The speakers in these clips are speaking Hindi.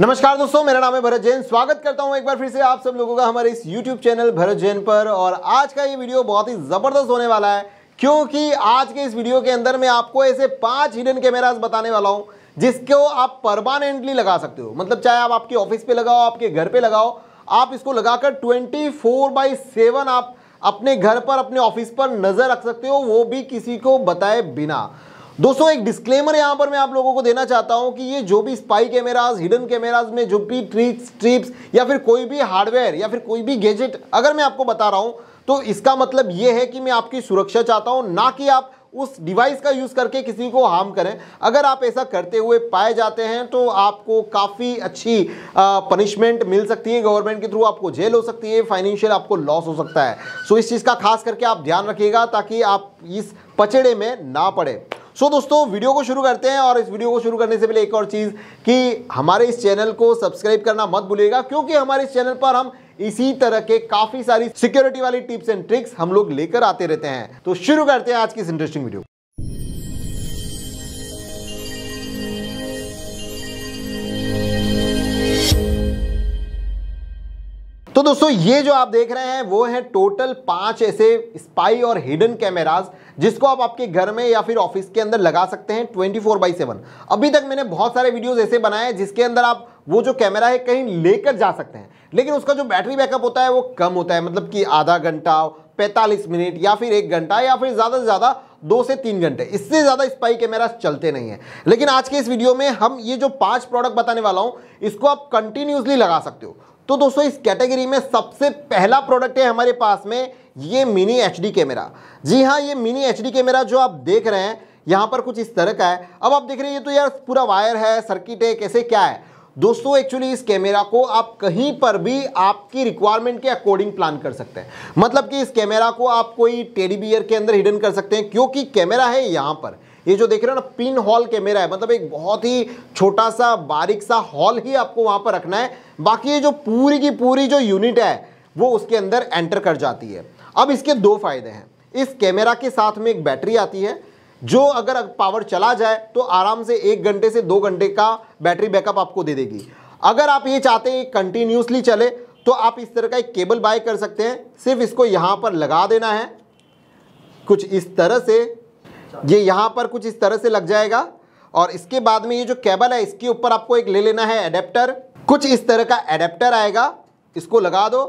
नमस्कार दोस्तों मेरा नाम है भरत जैन स्वागत करता हूं एक बार फिर से आप सब लोगों का हमारे इस YouTube चैनल भरत जैन पर और आज का ये वीडियो बहुत ही ज़बरदस्त होने वाला है क्योंकि आज के इस वीडियो के अंदर मैं आपको ऐसे पांच हिडन कैमराज बताने वाला हूं जिसको आप परमानेंटली लगा सकते हो मतलब चाहे आप आपके ऑफिस पे लगाओ आपके घर पे लगाओ आप इसको लगाकर ट्वेंटी फोर बाई सेवन आप अपने घर पर अपने ऑफिस पर नज़र रख सकते हो वो भी किसी को बताए बिना दोस्तों एक डिस्क्लेमर यहां पर मैं आप लोगों को देना चाहता हूं कि ये जो भी स्पाई कैमराज हिडन कैमराज में जो भी ट्रिक्स ट्रिप्स या फिर कोई भी हार्डवेयर या फिर कोई भी गैजेट अगर मैं आपको बता रहा हूं तो इसका मतलब ये है कि मैं आपकी सुरक्षा चाहता हूं ना कि आप उस डिवाइस का यूज़ करके किसी को हार्म करें अगर आप ऐसा करते हुए पाए जाते हैं तो आपको काफ़ी अच्छी पनिशमेंट मिल सकती है गवर्नमेंट के थ्रू आपको जेल हो सकती है फाइनेंशियल आपको लॉस हो सकता है सो इस चीज़ का खास करके आप ध्यान रखिएगा ताकि आप इस पचड़े में ना पड़े सो दोस्तों वीडियो को शुरू करते हैं और इस वीडियो को शुरू करने से पहले एक और चीज़ कि हमारे इस चैनल को सब्सक्राइब करना मत भूलिएगा क्योंकि हमारे इस चैनल पर हम इसी तरह के काफ़ी सारी सिक्योरिटी वाली टिप्स एंड ट्रिक्स हम लोग लेकर आते रहते हैं तो शुरू करते हैं आज की इस इंटरेस्टिंग वीडियो तो दोस्तों ये जो आप देख रहे हैं वो है टोटल पांच ऐसे स्पाई और हिडन कैमराज जिसको आप आपके घर में या फिर ऑफिस के अंदर लगा सकते हैं 24 फोर बाई सेवन अभी तक मैंने बहुत सारे वीडियोस ऐसे बनाए हैं जिसके अंदर आप वो जो कैमरा है कहीं लेकर जा सकते हैं लेकिन उसका जो बैटरी बैकअप होता है वो कम होता है मतलब कि आधा घंटा 45 मिनट या फिर एक घंटा या फिर ज़्यादा से ज़्यादा दो से तीन घंटे इससे ज़्यादा स्पाई कैमरा चलते नहीं है लेकिन आज के इस वीडियो में हम ये जो पांच प्रोडक्ट बताने वाला हूँ इसको आप कंटिन्यूसली लगा सकते हो तो दोस्तों इस कैटेगरी में सबसे पहला प्रोडक्ट है हमारे पास में ये मिनी एच कैमरा जी हाँ ये मिनी एच कैमरा जो आप देख रहे हैं यहाँ पर कुछ इस तरह का है अब आप देख रहे हैं ये तो यार पूरा वायर है सर्किट है कैसे क्या है दोस्तों एक्चुअली इस कैमरा को आप कहीं पर भी आपकी रिक्वायरमेंट के अकॉर्डिंग प्लान कर सकते हैं मतलब कि इस कैमरा को आप कोई टेडी बियर के अंदर हिडन कर सकते हैं क्योंकि कैमरा है यहाँ पर ये जो देख रहे हो ना पिन हॉल कैमरा है मतलब एक बहुत ही छोटा सा बारीक सा हॉल ही आपको वहां पर रखना है बाकी ये जो पूरी की पूरी जो यूनिट है वो उसके अंदर एंटर कर जाती है अब इसके दो फायदे हैं इस कैमरा के साथ में एक बैटरी आती है जो अगर पावर चला जाए तो आराम से एक घंटे से दो घंटे का बैटरी बैकअप आपको दे देगी अगर आप ये चाहते हैं कंटिन्यूसली चले तो आप इस तरह का एक केबल बाय कर सकते हैं सिर्फ इसको यहां पर लगा देना है कुछ इस तरह से ये यहाँ पर कुछ इस तरह से लग जाएगा और इसके बाद में ये जो केबल है इसके ऊपर आपको एक ले लेना है एडेप्टर कुछ इस तरह का एडेप्टर आएगा इसको लगा दो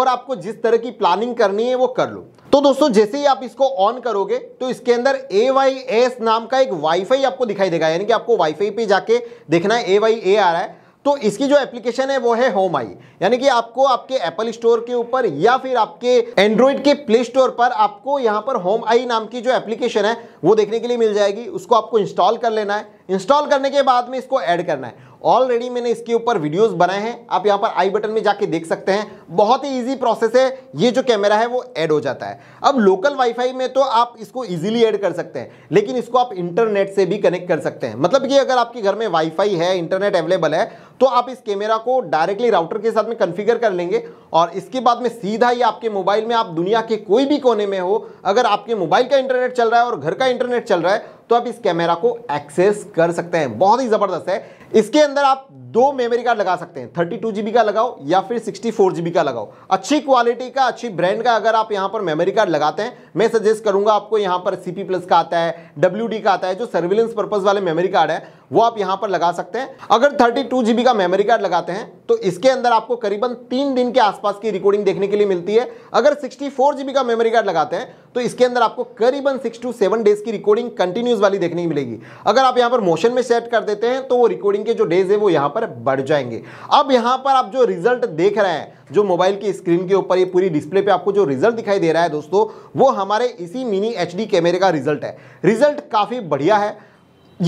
और आपको जिस तरह की प्लानिंग करनी है वो कर लो तो दोस्तों जैसे ही आप इसको ऑन करोगे तो इसके अंदर ए वाई एस नाम का एक वाईफाई आपको दिखाई देगा यानी कि आपको वाईफाई पे जाके देखना है ए वाई ए आ रहा है तो इसकी जो एप्लीकेशन है वो है होम आई यानी कि आपको आपके एप्पल स्टोर के ऊपर या फिर आपके एंड्रॉइड के प्ले स्टोर पर आपको यहां पर होम आई नाम की जो एप्लीकेशन है वो देखने के लिए मिल जाएगी उसको आपको इंस्टॉल कर लेना है इंस्टॉल करने के बाद में इसको ऐड करना है ऑलरेडी मैंने इसके ऊपर वीडियोस बनाए हैं आप यहाँ पर आई बटन में जाके देख सकते हैं बहुत ही इजी प्रोसेस है ये जो कैमरा है वो ऐड हो जाता है अब लोकल वाईफाई में तो आप इसको इजीली ऐड कर सकते हैं लेकिन इसको आप इंटरनेट से भी कनेक्ट कर सकते हैं मतलब ये अगर आपके घर में वाईफाई है इंटरनेट अवेलेबल है तो आप इस कैमरा को डायरेक्टली राउटर के साथ में कन्फिगर कर लेंगे और इसके बाद में सीधा ही आपके मोबाइल में आप दुनिया के कोई भी कोने में हो अगर आपके मोबाइल का इंटरनेट चल रहा है और घर का इंटरनेट चल रहा है तो आप इस कैमरा को एक्सेस कर सकते हैं बहुत ही ज़बरदस्त है इसके अंदर आप दो मेमोरी कार्ड लगा सकते हैं थर्टी टू जीबी का लगाओ या फिर सिक्सटी फोर जीबी का लगाओ अच्छी क्वालिटी का अच्छी ब्रांड का अगर आप यहां पर मेमोरी कार्ड लगाते हैं मैं सजेस्ट करूंगा आपको यहां पर सीपी प्लस का आता है डब्ल्यू का आता है जो सर्विलेंस पर्पज वाले मेमोरी कार्ड है वो आप यहां पर लगा सकते हैं अगर थर्टी टू जीबी का मेमोरी कार्ड लगाते हैं तो इसके अंदर आपको करीबन तीन दिन के आसपास की रिकॉर्डिंग देखने के लिए मिलती है अगर सिक्सटी फोर जीबी का मेमोरी कार्ड लगाते हैं तो इसके अंदर आपको करीबन सिक्स टू सेवन डेज की रिकॉर्डिंग कंटिन्यूस वाली देखने की मिलेगी अगर आप यहां पर मोशन में सेट कर देते हैं तो वो रिकॉर्डिंग के जो डेज है वो यहां पर पर बढ़ जाएंगे अब यहां पर आप जो रिजल्ट देख रहे हैं जो मोबाइल की स्क्रीन के ऊपर ये पूरी डिस्प्ले पे आपको जो रिजल्ट दिखाई दे रहा है दोस्तों वो हमारे इसी मिनी एच कैमरे का रिजल्ट है रिजल्ट काफ़ी बढ़िया है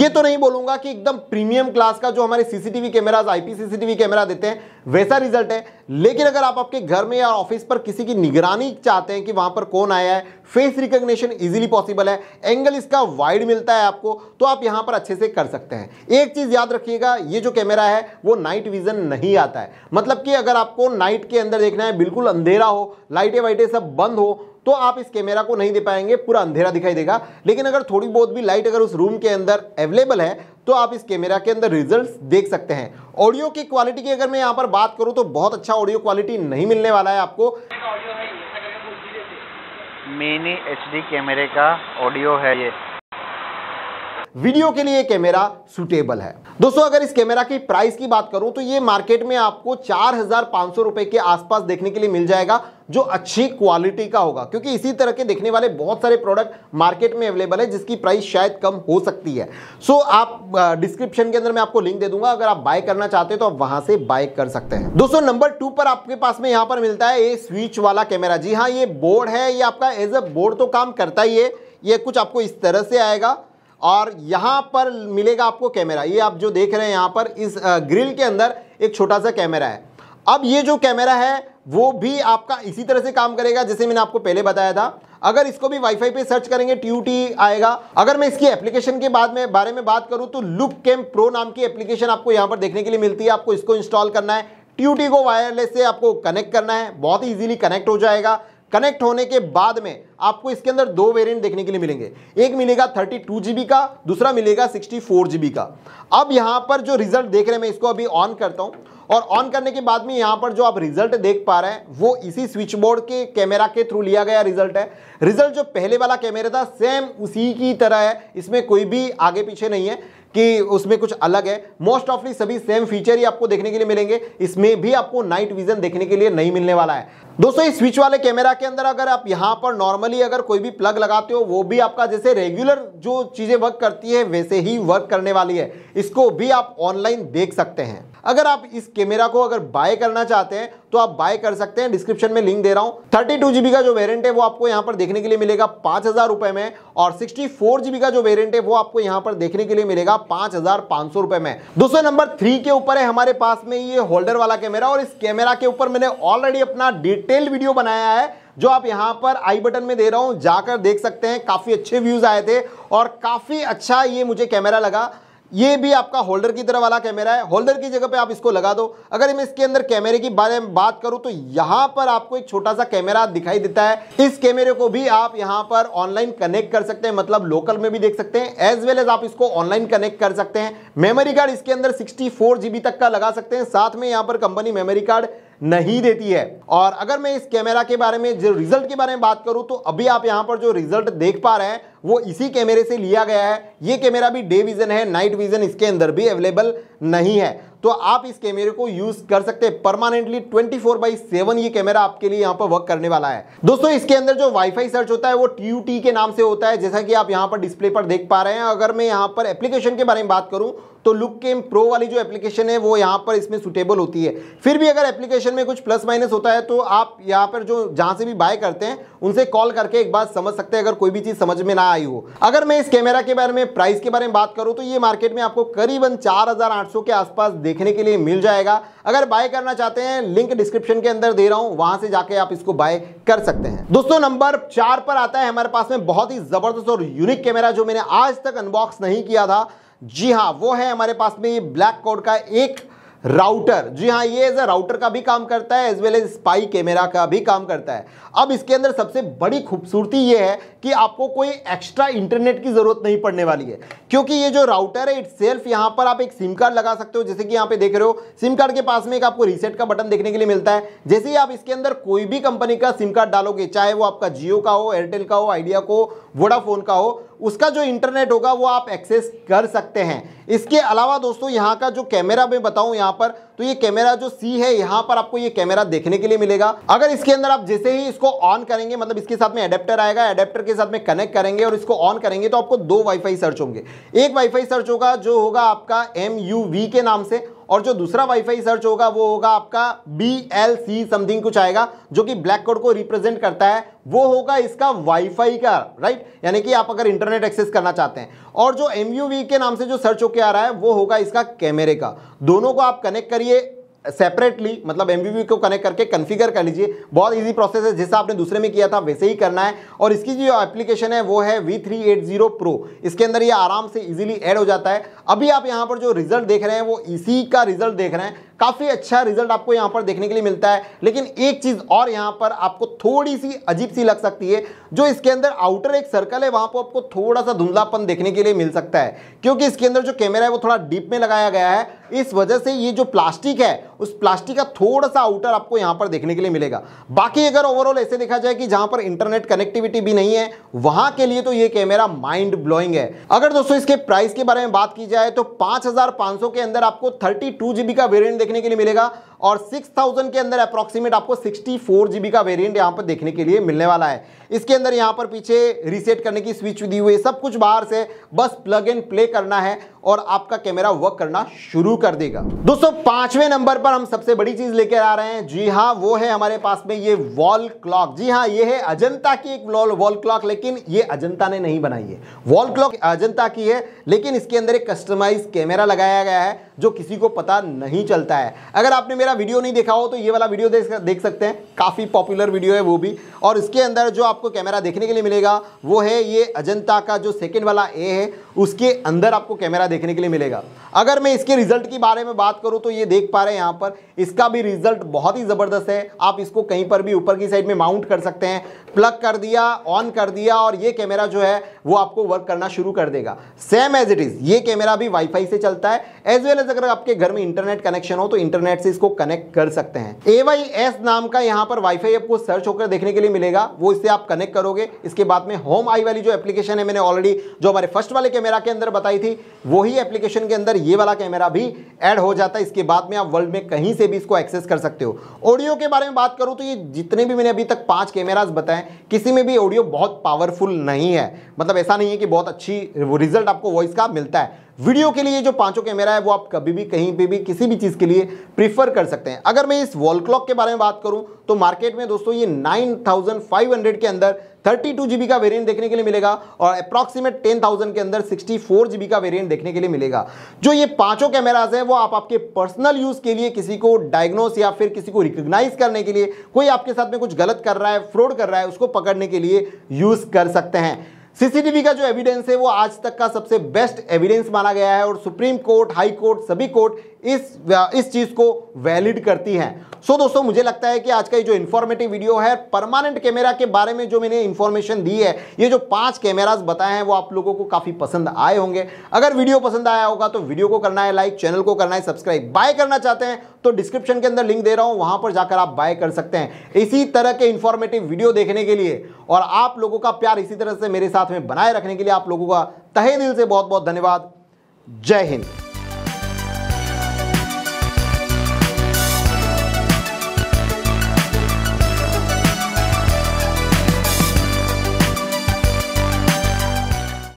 ये तो नहीं बोलूंगा कि एकदम प्रीमियम क्लास का जो हमारे CCTV cameras IP CCTV camera देते हैं वैसा रिजल्ट है लेकिन अगर आप आपके घर में या ऑफिस पर किसी की निगरानी चाहते हैं कि वहां पर कौन आया है फेस रिकॉग्निशन इजीली पॉसिबल है एंगल इसका वाइड मिलता है आपको तो आप यहां पर अच्छे से कर सकते हैं एक चीज याद रखिएगा ये जो कैमरा है वो नाइट विजन नहीं आता है मतलब कि अगर आपको नाइट के अंदर देखना है बिल्कुल अंधेरा हो लाइटें वाइटें सब बंद हो तो आप इस कैमरा को नहीं दे पाएंगे पूरा अंधेरा दिखाई देगा लेकिन अगर थोड़ी बहुत भी लाइट अगर उस रूम के अंदर अवेलेबल है तो आप इस कैमरा के अंदर रिजल्ट्स देख सकते हैं ऑडियो की क्वालिटी की अगर मैं यहाँ पर बात करूँ तो बहुत अच्छा ऑडियो क्वालिटी नहीं मिलने वाला है आपको मिनी एच कैमरे का ऑडियो है ये वीडियो के लिए कैमरा सुटेबल है दोस्तों अगर इस कैमरा की प्राइस की बात करूं तो ये मार्केट में आपको चार रुपए के आसपास देखने के लिए मिल जाएगा जो अच्छी क्वालिटी का होगा क्योंकि इसी तरह के देखने वाले बहुत सारे प्रोडक्ट मार्केट में अवेलेबल है जिसकी प्राइस शायद कम हो सकती है सो so, आप डिस्क्रिप्शन के अंदर मैं आपको लिंक दे दूंगा अगर आप बाय करना चाहते हो तो आप वहां से बाय कर सकते हैं दोस्तों नंबर टू पर आपके पास में यहां पर मिलता है ये स्विच वाला कैमरा जी हाँ ये बोर्ड है ये आपका एज अ बोर्ड तो काम करता ही है ये कुछ आपको इस तरह से आएगा और यहाँ पर मिलेगा आपको कैमरा ये आप जो देख रहे हैं यहाँ पर इस ग्रिल के अंदर एक छोटा सा कैमरा है अब ये जो कैमरा है वो भी आपका इसी तरह से काम करेगा जैसे मैंने आपको पहले बताया था अगर इसको भी वाईफाई पे सर्च करेंगे टी आएगा अगर मैं इसकी एप्लीकेशन के बाद में बारे में बात करूं तो लुक कैम प्रो नाम की एप्लीकेशन आपको यहाँ पर देखने के लिए मिलती है आपको इसको इंस्टॉल करना है टी को वायरलेस से आपको कनेक्ट करना है बहुत ही ईजिली कनेक्ट हो जाएगा कनेक्ट होने के बाद में आपको इसके अंदर दो वेरिएंट देखने के लिए मिलेंगे एक मिलेगा थर्टी टू जीबी का दूसरा मिलेगा सिक्सटी फोर जीबी का अब यहाँ पर जो रिजल्ट देख रहे हैं मैं इसको अभी ऑन करता हूँ और ऑन करने के बाद में यहाँ पर जो आप रिजल्ट देख पा रहे हैं वो इसी स्विच बोर्ड के कैमरा के थ्रू लिया गया रिजल्ट है रिजल्ट जो पहले वाला कैमरा था सेम उसी की तरह है इसमें कोई भी आगे पीछे नहीं है कि उसमें कुछ अलग है मोस्ट ऑफली सभी सेम फीचर ही आपको देखने के लिए मिलेंगे इसमें भी आपको नाइट विजन देखने के लिए नहीं मिलने वाला है दोस्तों इस स्विच वाले कैमरा के अंदर अगर आप यहाँ पर नॉर्मली अगर कोई भी प्लग लगाते हो वो भी आपका जैसे रेगुलर जो चीज़ें वर्क करती है वैसे ही वर्क करने वाली है इसको भी आप ऑनलाइन देख सकते हैं अगर आप इस कैमरा को अगर बाय करना चाहते हैं तो आप बाय कर सकते हैं डिस्क्रिप्शन में लिंक दे रहा हूँ थर्टी टू जीबी का जो वेरियंट है वो आपको यहाँ पर देखने के लिए मिलेगा पाँच हज़ार रुपए में और सिक्सटी फोर जीबी का जो वेरियंट है वो आपको यहाँ पर देखने के लिए मिलेगा पाँच हज़ार पांच सौ रुपए में दोस्तों नंबर थ्री के ऊपर है हमारे पास में ये होल्डर वाला कैमरा और इस कैमरा के ऊपर मैंने ऑलरेडी अपना डी डिटेल वीडियो बनाया है जो आप यहां पर आई बटन में दे रहा हूं जाकर देख सकते हैं काफ़ी अच्छे व्यूज़ आए थे और काफ़ी अच्छा ये मुझे कैमरा लगा ये भी आपका होल्डर की तरह वाला कैमरा है होल्डर की जगह पे आप इसको लगा दो अगर मैं इसके अंदर कैमरे की बारे में बात करूं तो यहां पर आपको एक छोटा सा कैमरा दिखाई देता है इस कैमरे को भी आप यहां पर ऑनलाइन कनेक्ट कर सकते हैं मतलब लोकल में भी देख सकते हैं एज वेल एज आप इसको ऑनलाइन कनेक्ट कर सकते हैं मेमोरी कार्ड इसके अंदर सिक्सटी तक का लगा सकते हैं साथ में यहां पर कंपनी मेमोरी कार्ड नहीं देती है और अगर मैं इस कैमरा के बारे में जो रिजल्ट के बारे में बात करूं तो अभी आप यहां पर जो रिजल्ट देख पा रहे हैं वो इसी कैमरे से लिया गया है ये कैमरा भी डे विजन है नाइट विजन इसके अंदर भी अवेलेबल नहीं है तो आप इस कैमरे को यूज कर सकते हैं परमानेंटली 24 फोर बाई सेवन ये कैमरा आपके लिए यहां पर वर्क करने वाला है दोस्तों इसके अंदर जो वाईफाई सर्च होता है वो टी टी के नाम से होता है जैसा कि आप यहां पर डिस्प्ले पर देख पा रहे हैं अगर मैं यहां पर एप्लीकेशन के बारे में बात करूं तो लुक केम प्रो वाली जो एप्लीकेशन है वो यहाँ पर इसमें सुटेबल होती है फिर भी अगर एप्लीकेशन में कुछ प्लस माइनस होता है तो आप यहाँ पर जो जहाँ से भी बाय करते हैं उनसे कॉल करके एक बात समझ सकते हैं अगर कोई भी चीज़ समझ में ना आई हो अगर मैं इस कैमरा के बारे में प्राइस के बारे में बात करूँ तो ये मार्केट में आपको करीबन चार 400 के आसपास देखने के लिए मिल जाएगा अगर बाय करना चाहते हैं लिंक डिस्क्रिप्शन के अंदर दे रहा हूं वहां से जाके आप इसको बाय कर सकते हैं दोस्तों नंबर चार पर आता है हमारे पास में बहुत ही जबरदस्त और यूनिक कैमरा जो मैंने आज तक अनबॉक्स नहीं किया था जी हाँ वो है हमारे पास में ब्लैक कोड का एक राउटर जी हाँ ये एज अ राउटर का भी काम करता है as well as spy camera का भी काम करता है अब इसके अंदर सबसे बड़ी खूबसूरती ये है कि आपको कोई एक्स्ट्रा इंटरनेट की ज़रूरत नहीं पड़ने वाली है क्योंकि ये जो राउटर है इट्स सेल्फ यहाँ पर आप एक सिम कार्ड लगा सकते हो जैसे कि यहाँ पे देख रहे हो सिम कार्ड के पास में एक आपको रीसेट का बटन देखने के लिए मिलता है जैसे ही आप इसके अंदर कोई भी कंपनी का सिम कार्ड डालोगे चाहे वो आपका जियो का हो एयरटेल का हो आइडिया को वोडाफोन का हो उसका जो इंटरनेट होगा वो आप एक्सेस कर सकते हैं इसके अलावा दोस्तों यहाँ का जो कैमरा मैं बताऊँ यहाँ पर तो ये कैमरा जो सी है यहाँ पर आपको ये कैमरा देखने के लिए मिलेगा अगर इसके अंदर आप जैसे ही इसको ऑन करेंगे मतलब इसके साथ में एडेप्टर आएगा एडेप्टर के साथ में कनेक्ट करेंगे और इसको ऑन करेंगे तो आपको दो वाईफाई सर्च होंगे एक वाईफाई सर्च होगा जो होगा आपका एम के नाम से और जो दूसरा वाईफाई सर्च होगा वो होगा आपका बी एल सी समथिंग कुछ आएगा जो कि ब्लैक कोड को रिप्रेजेंट करता है वो होगा इसका वाईफाई का राइट यानी कि आप अगर इंटरनेट एक्सेस करना चाहते हैं और जो एम के नाम से जो सर्च होके आ रहा है वो होगा इसका कैमरे का दोनों को आप कनेक्ट करिए सेपरेटली मतलब एम को कनेक्ट करके कन्फिगर कर लीजिए बहुत इजी प्रोसेस है जैसा आपने दूसरे में किया था वैसे ही करना है और इसकी जो एप्लीकेशन है वो है V three eight zero pro इसके अंदर ये आराम से इजीली ऐड हो जाता है अभी आप यहाँ पर जो रिजल्ट देख रहे हैं वो इसी का रिजल्ट देख रहे हैं काफ़ी अच्छा रिजल्ट आपको यहाँ पर देखने के लिए मिलता है लेकिन एक चीज़ और यहाँ पर आपको थोड़ी सी अजीब सी लग सकती है जो इसके अंदर आउटर एक सर्कल है वहां पर आपको थोड़ा सा धुंधलापन देखने के लिए मिल सकता है क्योंकि इसके अंदर जो कैमरा है वो थोड़ा डीप में लगाया गया है इस वजह से ये जो प्लास्टिक है उस प्लास्टिक का थोड़ा सा आउटर आपको यहां पर देखने के लिए मिलेगा बाकी अगर ओवरऑल ऐसे देखा जाए कि जहां पर इंटरनेट कनेक्टिविटी भी नहीं है वहां के लिए तो ये कैमरा माइंड ब्लोइंग है अगर दोस्तों इसके प्राइस के बारे में बात की जाए तो पांच के अंदर आपको थर्टी का वेरियंट देखने के लिए मिलेगा और 6000 के अंदर अप्रोक्सीमेट आपको 64 जीबी का वेरिएंट यहाँ पर देखने के लिए मिलने वाला है इसके अंदर यहाँ पर पीछे रीसेट करने की स्विच दी हुई है सब कुछ बाहर से बस प्लग एंड प्ले करना है और आपका कैमरा वर्क करना शुरू कर देगा दोस्तों पांचवें नंबर पर हम सबसे बड़ी चीज लेकर आ रहे हैं जी हाँ वो है हमारे पास में ये वॉल क्लॉक जी हाँ ये है अजंता की एक वॉल क्लॉक लेकिन ये अजंता ने नहीं बनाई है वॉल क्लॉक अजंता की है लेकिन इसके अंदर एक कस्टमाइज कैमरा लगाया गया है जो किसी को पता नहीं चलता है अगर आपने मेरा मेरा वीडियो नहीं देखा हो तो ये वाला वीडियो देख देख सकते हैं काफ़ी पॉपुलर वीडियो है वो भी और इसके अंदर जो आपको कैमरा देखने के लिए मिलेगा वो है ये अजंता का जो सेकेंड वाला ए है उसके अंदर आपको कैमरा देखने के लिए मिलेगा अगर मैं इसके रिजल्ट के बारे में बात करूँ तो ये देख पा रहे हैं यहाँ पर इसका भी रिजल्ट बहुत ही ज़बरदस्त है आप इसको कहीं पर भी ऊपर की साइड में माउंट कर सकते हैं प्लग कर दिया ऑन कर दिया और ये कैमरा जो है वो आपको वर्क करना शुरू कर देगा सेम एज इट इज़ ये कैमरा भी वाईफाई से चलता है एज वेल एज अगर आपके घर में इंटरनेट कनेक्शन हो तो इंटरनेट से इसको कनेक्ट कर सकते हैं ए वाई एस नाम का यहाँ पर वाईफाई आपको सर्च होकर देखने के लिए मिलेगा वो इससे आप कनेक्ट करोगे इसके बाद में होम आई वाली जो एप्लीकेशन है मैंने ऑलरेडी जो हमारे फर्स्ट वाले कैमरा के अंदर बताई थी वही एप्लीकेशन के अंदर ये वाला कैमरा भी ऐड हो जाता है इसके बाद में आप वर्ल्ड में कहीं से भी इसको एक्सेस कर सकते हो ऑडियो के बारे में बात करूं तो ये जितने भी मैंने अभी तक पांच कैमराज बताएं किसी में भी ऑडियो बहुत पावरफुल नहीं है मतलब ऐसा नहीं है कि बहुत अच्छी रिजल्ट आपको वॉइस का मिलता है वीडियो के लिए जो पांचों कैमरा है वो आप कभी भी कहीं पे भी किसी भी चीज़ के लिए प्रीफर कर सकते हैं अगर मैं इस वॉल क्लॉक के बारे में बात करूं तो मार्केट में दोस्तों ये 9500 के अंदर 32 जीबी का वेरिएंट देखने के लिए मिलेगा और अप्रॉक्सीमेट 10,000 के अंदर 64 जीबी का वेरिएंट देखने के लिए मिलेगा जो ये पांचों कैमराज हैं वो आप आपके पर्सनल यूज के लिए किसी को डायग्नोस या फिर किसी को रिकोगनाइज करने के लिए कोई आपके साथ में कुछ गलत कर रहा है फ्रॉड कर रहा है उसको पकड़ने के लिए यूज कर सकते हैं सीसीटीवी का जो एविडेंस है वो आज तक का सबसे बेस्ट एविडेंस माना गया है और सुप्रीम कोर्ट हाई कोर्ट सभी कोर्ट इस इस चीज़ को वैलिड करती हैं सो so, दोस्तों मुझे लगता है कि आज का ये जो इन्फॉर्मेटिव वीडियो है परमानेंट कैमरा के बारे में जो मैंने इन्फॉर्मेशन दी है ये जो पांच कैमराज बताए हैं वो आप लोगों को काफ़ी पसंद आए होंगे अगर वीडियो पसंद आया होगा तो वीडियो को करना है लाइक चैनल को करना है सब्सक्राइब बाय करना चाहते हैं तो डिस्क्रिप्शन के अंदर लिंक दे रहा हूं वहां पर जाकर आप बाय कर सकते हैं इसी तरह के इंफॉर्मेटिव वीडियो देखने के लिए और आप लोगों का प्यार इसी तरह से मेरे साथ में बनाए रखने के लिए आप लोगों का तहे दिल से बहुत बहुत धन्यवाद जय हिंद